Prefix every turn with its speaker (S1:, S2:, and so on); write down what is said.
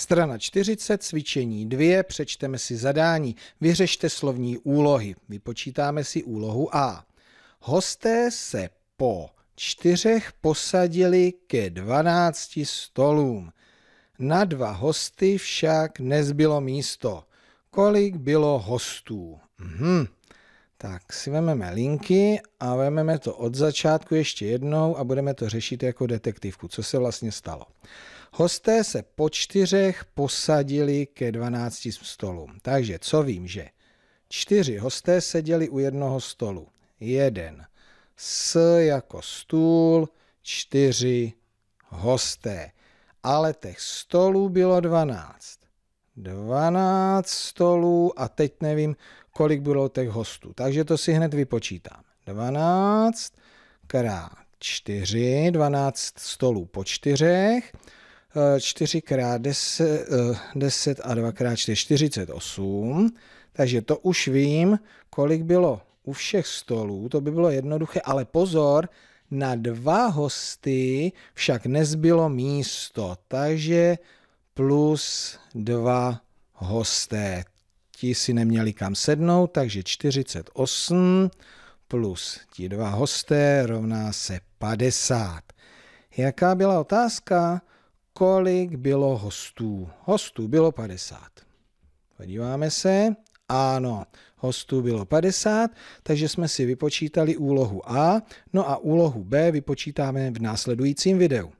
S1: Strana 40, cvičení 2, přečteme si zadání, vyřešte slovní úlohy, vypočítáme si úlohu A. Hosté se po čtyřech posadili ke 12 stolům. Na dva hosty však nezbylo místo. Kolik bylo hostů? Mhm. Tak si vezmeme linky a vezmeme to od začátku ještě jednou a budeme to řešit jako detektivku, co se vlastně stalo. Hosté se po čtyřech posadili ke 12 stolům. Takže co vím, že čtyři hosté seděli u jednoho stolu. Jeden. S jako stůl, čtyři hosté. Ale těch stolů bylo 12. 12 stolů a teď nevím, kolik bylo těch hostů. Takže to si hned vypočítám. 12 krát 4, 12 stolů po 4, 4 eh, krát 10, 10 eh, a 2 krát 4, 48. Takže to už vím, kolik bylo u všech stolů, to by bylo jednoduché, ale pozor, na dva hosty však nezbylo místo, takže plus dva hosté. Ti si neměli kam sednout, takže 48 plus ti dva hosté rovná se 50. Jaká byla otázka? Kolik bylo hostů? Hostů bylo 50. Podíváme se. Ano, hostů bylo 50, takže jsme si vypočítali úlohu A, no a úlohu B vypočítáme v následujícím videu.